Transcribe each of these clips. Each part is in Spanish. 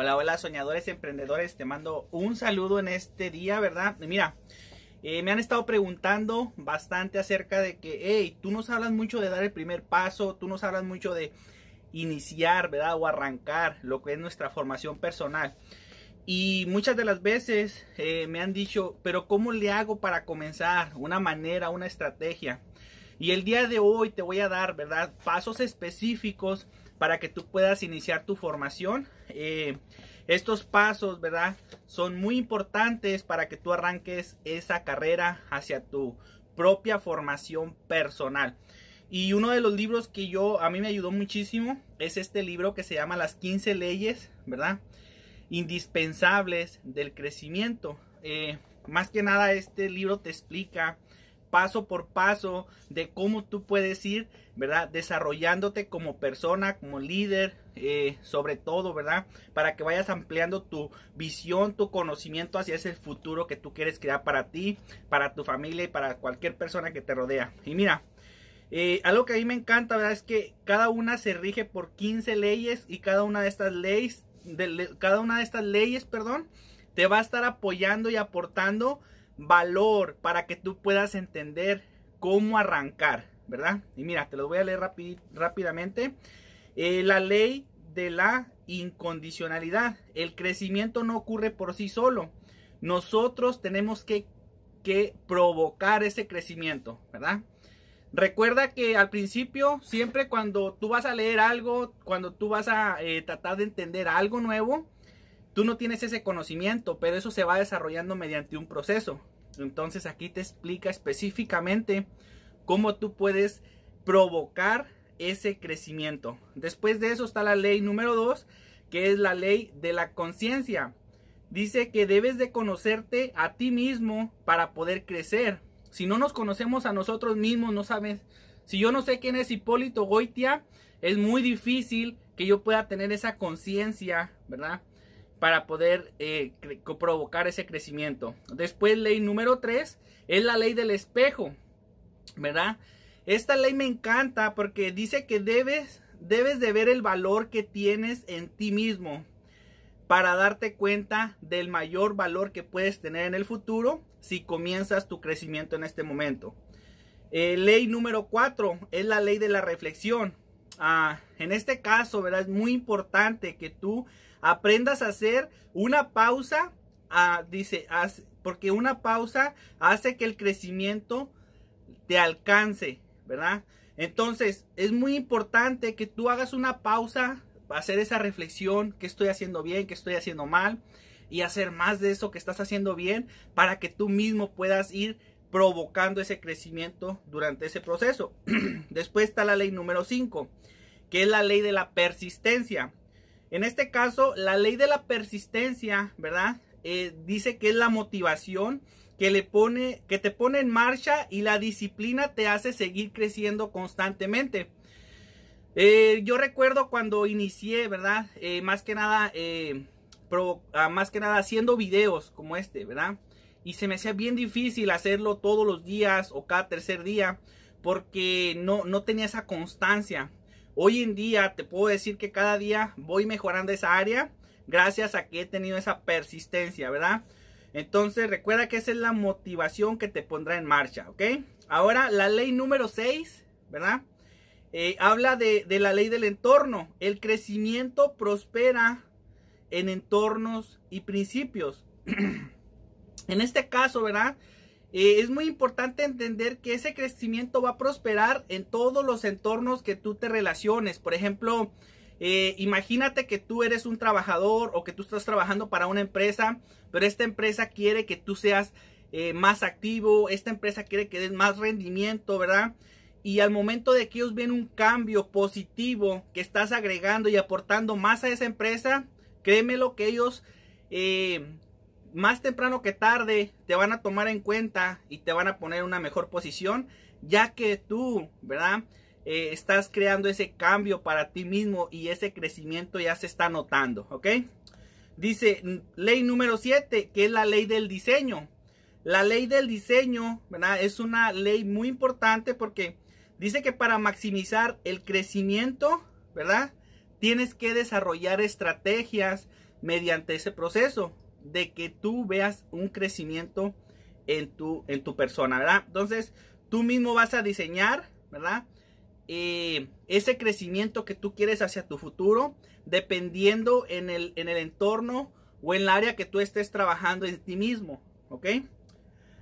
Hola, hola soñadores emprendedores, te mando un saludo en este día, ¿verdad? Mira, eh, me han estado preguntando bastante acerca de que, hey, tú nos hablas mucho de dar el primer paso, tú nos hablas mucho de iniciar, ¿verdad? O arrancar lo que es nuestra formación personal. Y muchas de las veces eh, me han dicho, pero ¿cómo le hago para comenzar? Una manera, una estrategia. Y el día de hoy te voy a dar, ¿verdad? Pasos específicos para que tú puedas iniciar tu formación. Eh, estos pasos, ¿verdad? Son muy importantes para que tú arranques esa carrera hacia tu propia formación personal. Y uno de los libros que yo, a mí me ayudó muchísimo, es este libro que se llama Las 15 leyes, ¿verdad? Indispensables del crecimiento. Eh, más que nada, este libro te explica paso por paso de cómo tú puedes ir ¿verdad? Desarrollándote como persona, como líder, eh, sobre todo, ¿verdad? Para que vayas ampliando tu visión, tu conocimiento hacia ese futuro que tú quieres crear para ti, para tu familia y para cualquier persona que te rodea. Y mira, eh, algo que a mí me encanta, ¿verdad? Es que cada una se rige por 15 leyes y cada una de estas leyes, de, cada una de estas leyes, perdón, te va a estar apoyando y aportando valor para que tú puedas entender cómo arrancar. ¿verdad? Y mira, te lo voy a leer rápidamente. Eh, la ley de la incondicionalidad. El crecimiento no ocurre por sí solo. Nosotros tenemos que, provocar ese crecimiento, ¿verdad? Recuerda que al principio, siempre cuando tú vas a leer algo, cuando tú vas a eh, tratar de entender algo nuevo, tú no tienes ese conocimiento, pero eso se va desarrollando mediante un proceso. Entonces aquí te explica específicamente cómo tú puedes provocar ese crecimiento. Después de eso está la ley número 2, que es la ley de la conciencia. Dice que debes de conocerte a ti mismo para poder crecer. Si no nos conocemos a nosotros mismos, no sabes. Si yo no sé quién es Hipólito Goitia, es muy difícil que yo pueda tener esa conciencia, ¿verdad? Para poder eh, provocar ese crecimiento. Después, ley número 3 es la ley del espejo. ¿verdad? Esta ley me encanta porque dice que debes, debes de ver el valor que tienes en ti mismo para darte cuenta del mayor valor que puedes tener en el futuro si comienzas tu crecimiento en este momento. Eh, ley número 4 es la ley de la reflexión. Ah, en este caso, ¿verdad? Es muy importante que tú aprendas a hacer una pausa, ah, porque una pausa hace que el crecimiento te alcance, ¿verdad? Entonces, es muy importante que tú hagas una pausa, hacer esa reflexión, qué estoy haciendo bien, qué estoy haciendo mal, y hacer más de eso que estás haciendo bien para que tú mismo puedas ir provocando ese crecimiento durante ese proceso. Después está la ley número 5, que es la ley de la persistencia. En este caso, la ley de la persistencia, ¿verdad? Eh, dice que es la motivación que, le pone, que te pone en marcha y la disciplina te hace seguir creciendo constantemente. Eh, yo recuerdo cuando inicié, ¿verdad? Eh, más que nada, eh, ah, más que nada haciendo videos como este, ¿verdad? Y se me hacía bien difícil hacerlo todos los días o cada tercer día porque no, no tenía esa constancia. Hoy en día te puedo decir que cada día voy mejorando esa área gracias a que he tenido esa persistencia, ¿verdad? Entonces recuerda que esa es la motivación que te pondrá en marcha, ¿ok? Ahora la ley número 6, ¿verdad? Eh, habla de, la ley del entorno. El crecimiento prospera en entornos y principios. en este caso, ¿verdad? Eh, es muy importante entender que ese crecimiento va a prosperar en todos los entornos que tú te relaciones. Por ejemplo, eh, imagínate que tú eres un trabajador o que tú estás trabajando para una empresa, pero esta empresa quiere que tú seas eh, más activo, esta empresa quiere que des más rendimiento, ¿verdad? Y al momento de que ellos ven un cambio positivo que estás agregando y aportando más a esa empresa, créeme que ellos eh, más temprano que tarde te van a tomar en cuenta y te van a poner en una mejor posición, ya que tú, ¿verdad? Eh, estás creando ese cambio para ti mismo y ese crecimiento ya se está notando, ¿ok? Dice ley número 7, que es la ley del diseño. La ley del diseño, ¿verdad? Es una ley muy importante porque dice que para maximizar el crecimiento, ¿verdad? Tienes que desarrollar estrategias mediante ese proceso de que tú veas un crecimiento en tu, en tu persona, ¿verdad? Entonces, tú mismo vas a diseñar, ¿verdad? Eh, ese crecimiento que tú quieres hacia tu futuro, dependiendo en el, en el entorno o en el área que tú estés trabajando en ti mismo. ¿Ok?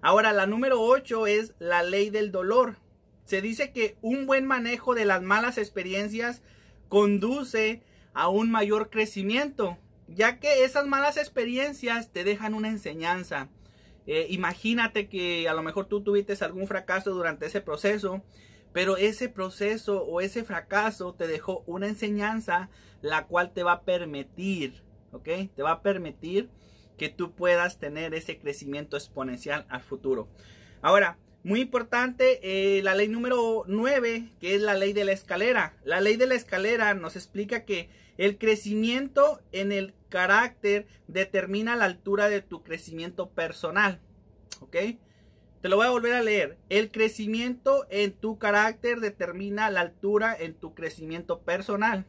Ahora, la número 8 es la ley del dolor. Se dice que un buen manejo de las malas experiencias conduce a un mayor crecimiento, ya que esas malas experiencias te dejan una enseñanza. Eh, imagínate que a lo mejor tú tuviste algún fracaso durante ese proceso pero ese proceso o ese fracaso te dejó una enseñanza la cual te va a permitir, ¿ok? Te va a permitir que tú puedas tener ese crecimiento exponencial al futuro. Ahora, muy importante, eh, la ley número 9, que es la ley de la escalera. La ley de la escalera nos explica que el crecimiento en el carácter determina la altura de tu crecimiento personal. ¿Ok? Te lo voy a volver a leer. El crecimiento en tu carácter determina la altura en tu crecimiento personal.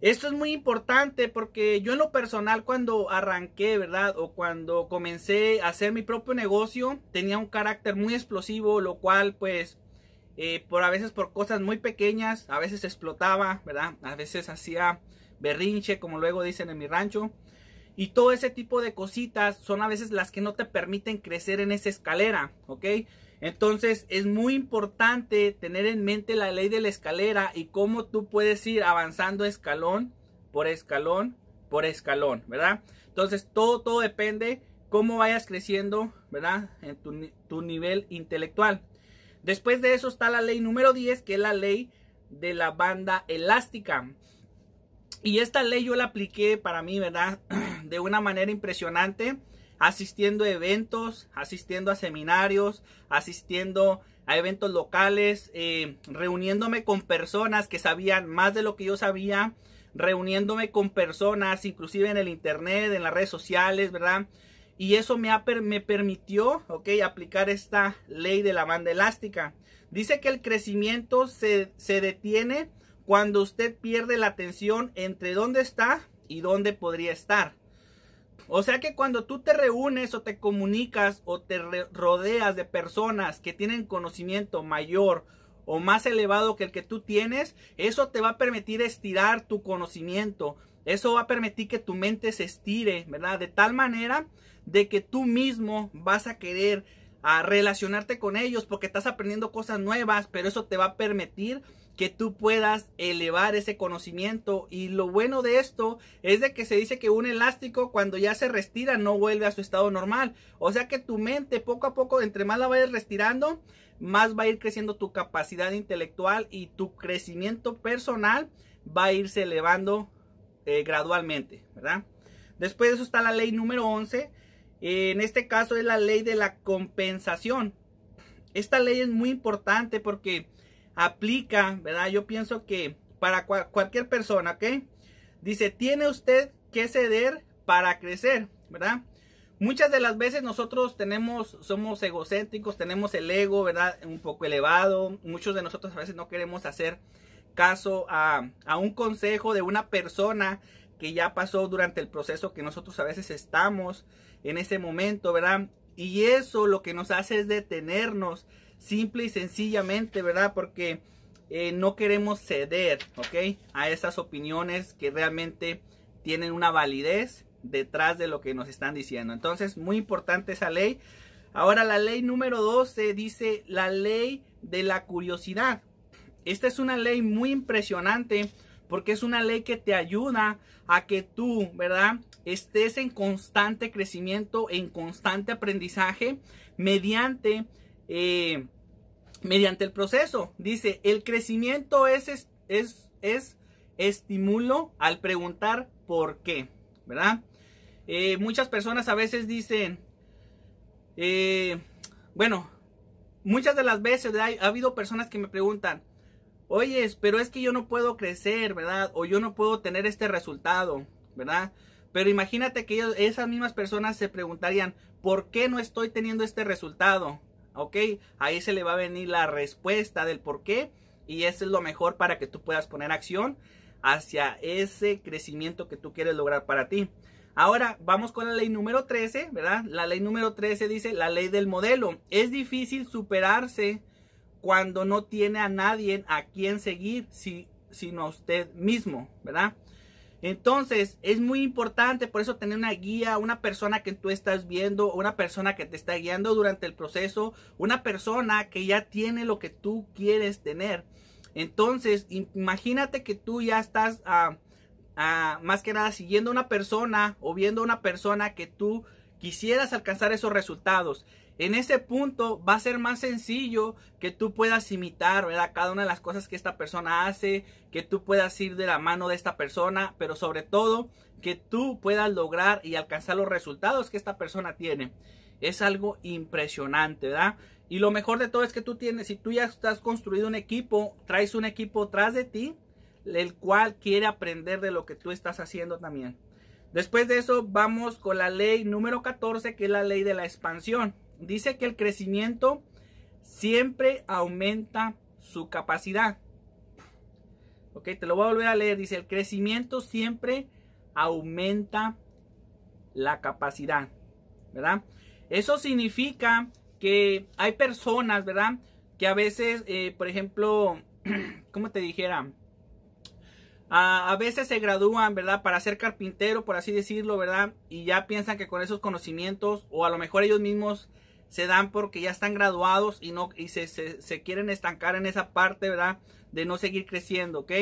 Esto es muy importante porque yo en lo personal cuando arranqué, ¿verdad? O cuando comencé a hacer mi propio negocio, tenía un carácter muy explosivo, lo cual pues eh, por a veces por cosas muy pequeñas, a veces explotaba, ¿verdad? A veces hacía berrinche, como luego dicen en mi rancho. Y todo ese tipo de cositas son a veces las que no te permiten crecer en esa escalera, ¿ok? Entonces es muy importante tener en mente la ley de la escalera y cómo tú puedes ir avanzando escalón por escalón por escalón, ¿verdad? Entonces todo, todo depende cómo vayas creciendo, ¿verdad? En tu, tu nivel intelectual. Después de eso está la ley número 10, que es la ley de la banda elástica. Y esta ley yo la apliqué para mí, ¿verdad? de una manera impresionante, asistiendo a eventos, asistiendo a seminarios, asistiendo a eventos locales, eh, reuniéndome con personas que sabían más de lo que yo sabía, reuniéndome con personas, inclusive en el internet, en las redes sociales, ¿verdad? Y eso me, me permitió, ok, aplicar esta ley de la banda elástica. Dice que el crecimiento se, se detiene cuando usted pierde la atención entre dónde está y dónde podría estar. O sea que cuando tú te reúnes o te comunicas o te rodeas de personas que tienen conocimiento mayor o más elevado que el que tú tienes, eso te va a permitir estirar tu conocimiento. Eso va a permitir que tu mente se estire, ¿verdad? De tal manera de que tú mismo vas a querer a relacionarte con ellos porque estás aprendiendo cosas nuevas, pero eso te va a permitir que tú puedas elevar ese conocimiento. Y lo bueno de esto es de que se dice que un elástico cuando ya se restira no vuelve a su estado normal. O sea que tu mente poco a poco, entre más la vayas retirando, más va a ir creciendo tu capacidad intelectual y tu crecimiento personal va a irse elevando eh, gradualmente, ¿verdad? Después de eso está la ley número 11, en este caso es la ley de la compensación. Esta ley es muy importante porque aplica, ¿verdad? Yo pienso que para cualquier persona, ¿ok? Dice, tiene usted que ceder para crecer, ¿verdad? Muchas de las veces nosotros tenemos, somos egocéntricos, tenemos el ego, ¿verdad? Un poco elevado. Muchos de nosotros a veces no queremos hacer caso a, a un consejo de una persona que ya pasó durante el proceso que nosotros a veces estamos en ese momento, ¿verdad? Y eso lo que nos hace es detenernos, simple y sencillamente, ¿verdad? Porque eh, no queremos ceder, ¿ok? A esas opiniones que realmente tienen una validez detrás de lo que nos están diciendo. Entonces, muy importante esa ley. Ahora, la ley número 12 dice la ley de la curiosidad. Esta es una ley muy impresionante porque es una ley que te ayuda a que tú, ¿verdad? Estés en constante crecimiento, en constante aprendizaje mediante, eh, mediante el proceso. Dice, el crecimiento es, es, es, estímulo al preguntar por qué, ¿verdad? Eh, muchas personas a veces dicen, eh, bueno, muchas de las veces ha habido personas que me preguntan, Oye, pero es que yo no puedo crecer, ¿verdad? O yo no puedo tener este resultado, ¿verdad? Pero imagínate que esas mismas personas se preguntarían, ¿por qué no estoy teniendo este resultado? ¿Ok? Ahí se le va a venir la respuesta del por qué y eso es lo mejor para que tú puedas poner acción hacia ese crecimiento que tú quieres lograr para ti. Ahora vamos con la ley número 13, ¿verdad? La ley número 13 dice la ley del modelo. Es difícil superarse cuando no tiene a nadie a quien seguir, si, sino a usted mismo, ¿verdad? Entonces, es muy importante por eso tener una guía, una persona que tú estás viendo, una persona que te está guiando durante el proceso, una persona que ya tiene lo que tú quieres tener. Entonces, imagínate que tú ya estás ah, ah, más que nada siguiendo una persona o viendo una persona que tú quisieras alcanzar esos resultados. En ese punto va a ser más sencillo que tú puedas imitar, ¿verdad? Cada una de las cosas que esta persona hace, que tú puedas ir de la mano de esta persona, pero sobre todo que tú puedas lograr y alcanzar los resultados que esta persona tiene. Es algo impresionante, ¿verdad? Y lo mejor de todo es que tú tienes, si tú ya estás construido un equipo, traes un equipo tras de ti, el cual quiere aprender de lo que tú estás haciendo también. Después de eso, vamos con la ley número 14, que es la ley de la expansión. Dice que el crecimiento siempre aumenta su capacidad. Ok, te lo voy a volver a leer. Dice, el crecimiento siempre aumenta la capacidad. ¿Verdad? Eso significa que hay personas, ¿verdad? Que a veces, eh, por ejemplo, ¿cómo te dijera? A, a, veces se gradúan, ¿verdad? Para ser carpintero, por así decirlo, ¿verdad? Y ya piensan que con esos conocimientos, o a lo mejor ellos mismos se dan porque ya están graduados y no y se, quieren estancar en esa parte, ¿verdad? De no seguir creciendo, ¿ok?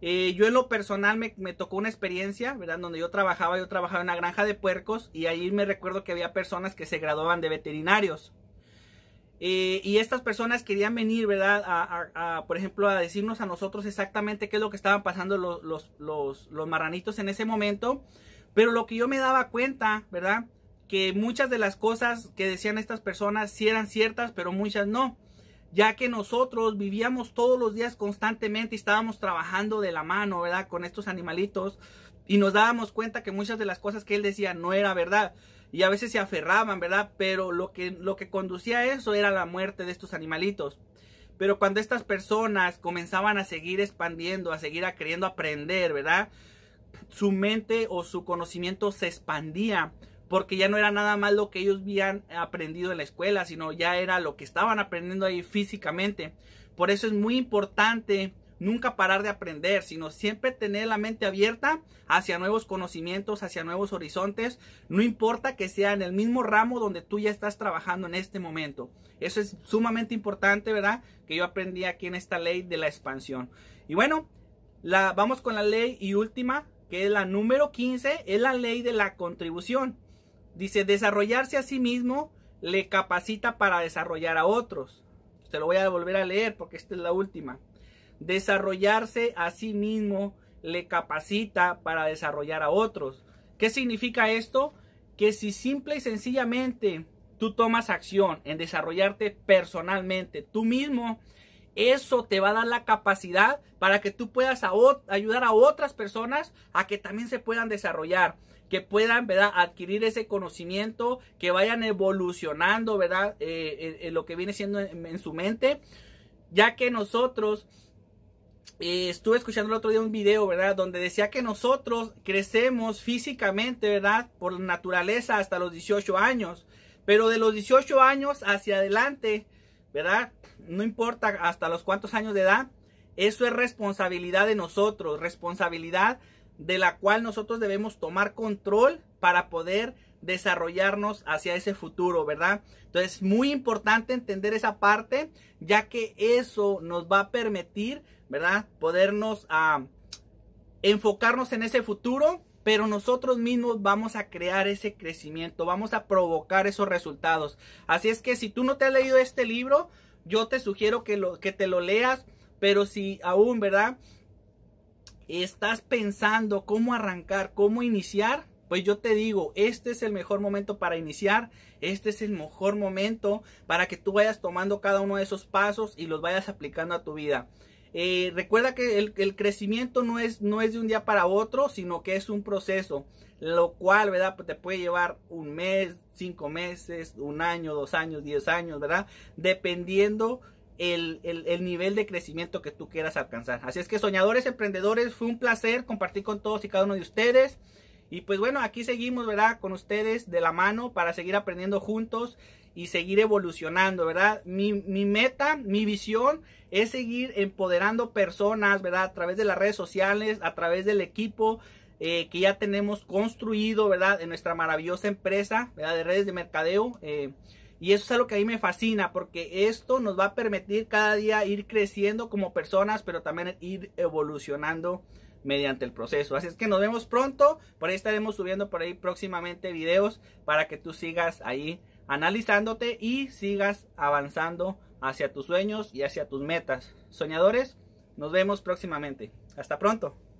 Eh, yo en lo personal me, tocó una experiencia, ¿verdad? Donde yo trabajaba, yo trabajaba en una granja de puercos y ahí me recuerdo que había personas que se graduaban de veterinarios. Eh, y estas personas querían venir, ¿verdad? por ejemplo, a decirnos a nosotros exactamente qué es lo que estaban pasando los, los, los marranitos en ese momento. Pero lo que yo me daba cuenta, ¿verdad? que muchas de las cosas que decían estas personas sí eran ciertas, pero muchas no, ya que nosotros vivíamos todos los días constantemente y estábamos trabajando de la mano, ¿verdad? Con estos animalitos y nos dábamos cuenta que muchas de las cosas que él decía no era verdad y a veces se aferraban, ¿verdad? Pero lo que, lo que conducía a eso era la muerte de estos animalitos. Pero cuando estas personas comenzaban a seguir expandiendo, a seguir a queriendo aprender, ¿verdad? Su mente o su conocimiento se expandía porque ya no era nada más lo que ellos habían aprendido en la escuela, sino ya era lo que estaban aprendiendo ahí físicamente. Por eso es muy importante nunca parar de aprender, sino siempre tener la mente abierta hacia nuevos conocimientos, hacia nuevos horizontes, no importa que sea en el mismo ramo donde tú ya estás trabajando en este momento. Eso es sumamente importante, ¿verdad? Que yo aprendí aquí en esta ley de la expansión. Y bueno, la, vamos con la ley y última, que es la número 15, es la ley de la contribución. Dice, desarrollarse a sí mismo le capacita para desarrollar a otros. Te lo voy a volver a leer porque esta es la última. Desarrollarse a sí mismo le capacita para desarrollar a otros. ¿Qué significa esto? Que si simple y sencillamente tú tomas acción en desarrollarte personalmente, tú mismo, eso te va a dar la capacidad para que tú puedas ayudar a otras personas a que también se puedan desarrollar que puedan, ¿verdad? Adquirir ese conocimiento, que vayan evolucionando, ¿verdad? Eh, lo que viene siendo en, su mente, ya que nosotros... Eh, estuve escuchando el otro día un video, ¿verdad? Donde decía que nosotros crecemos físicamente, ¿verdad? Por naturaleza hasta los 18 años. Pero de los 18 años hacia adelante, ¿verdad? No importa hasta los cuántos años de edad. Eso es responsabilidad de nosotros, responsabilidad de la cual nosotros debemos tomar control para poder desarrollarnos hacia ese futuro, ¿verdad? Entonces es muy importante entender esa parte, ya que eso nos va a permitir, ¿verdad? Podernos ah, enfocarnos en ese futuro, pero nosotros mismos vamos a crear ese crecimiento, vamos a provocar esos resultados. Así es que si tú no te has leído este libro, yo te sugiero que, que te lo leas, pero si aún, ¿verdad? estás pensando cómo arrancar, cómo iniciar, pues yo te digo, este es el mejor momento para iniciar, este es el mejor momento para que tú vayas tomando cada uno de esos pasos y los vayas aplicando a tu vida. Eh, recuerda que el, crecimiento no es, no es de un día para otro, sino que es un proceso, lo cual, ¿verdad? Pues te puede llevar un mes, cinco meses, un año, dos años, diez años, ¿verdad? Dependiendo el, nivel de crecimiento que tú quieras alcanzar. Así es que soñadores, emprendedores, fue un placer compartir con todos y cada uno de ustedes. Y pues bueno, aquí seguimos, ¿verdad? Con ustedes de la mano para seguir aprendiendo juntos y seguir evolucionando, ¿verdad? Mi, meta, mi visión es seguir empoderando personas, ¿verdad? A través de las redes sociales, a través del equipo eh, que ya tenemos construido, ¿verdad? En nuestra maravillosa empresa, ¿verdad? De redes de mercadeo. Eh, y eso es algo que a mí me fascina porque esto nos va a permitir cada día ir creciendo como personas, pero también ir evolucionando mediante el proceso. Así es que nos vemos pronto. Por ahí estaremos subiendo por ahí próximamente videos para que tú sigas ahí analizándote y sigas avanzando hacia tus sueños y hacia tus metas. Soñadores, nos vemos próximamente. Hasta pronto.